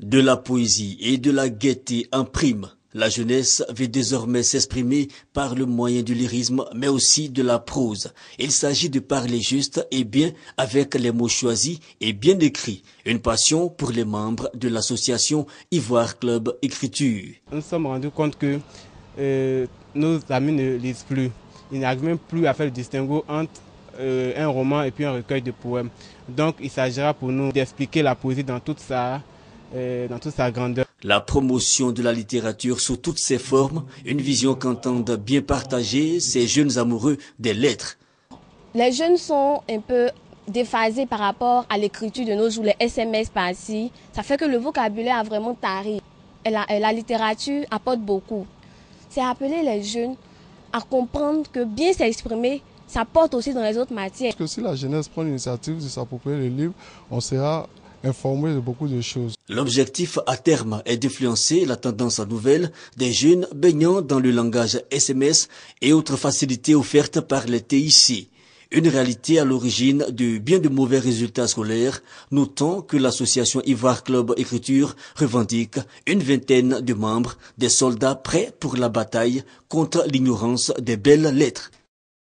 De la poésie et de la gaieté en prime. La jeunesse veut désormais s'exprimer par le moyen du lyrisme, mais aussi de la prose. Il s'agit de parler juste et bien avec les mots choisis et bien écrits. Une passion pour les membres de l'association Ivoire Club Écriture. Nous sommes rendus compte que euh, nos amis ne lisent plus. Ils n'arrivent même plus à faire le distinguo entre euh, un roman et puis un recueil de poèmes. Donc il s'agira pour nous d'expliquer la poésie dans toute sa dans toute sa grandeur. La promotion de la littérature sous toutes ses formes, une vision qu'entendent bien partager ces jeunes amoureux des lettres. Les jeunes sont un peu déphasés par rapport à l'écriture de nos jours, les SMS par-ci. Ça fait que le vocabulaire a vraiment taré. Et la, littérature apporte beaucoup. C'est appeler les jeunes à comprendre que bien s'exprimer, ça porte aussi dans les autres matières. Parce que si la jeunesse prend l'initiative de s'approprier les livres, on sera de beaucoup de choses. L'objectif à terme est d'influencer la tendance nouvelle des jeunes baignant dans le langage SMS et autres facilités offertes par les TIC. Une réalité à l'origine de bien de mauvais résultats scolaires, notons que l'association Ivoir Club Écriture revendique une vingtaine de membres, des soldats prêts pour la bataille contre l'ignorance des belles lettres.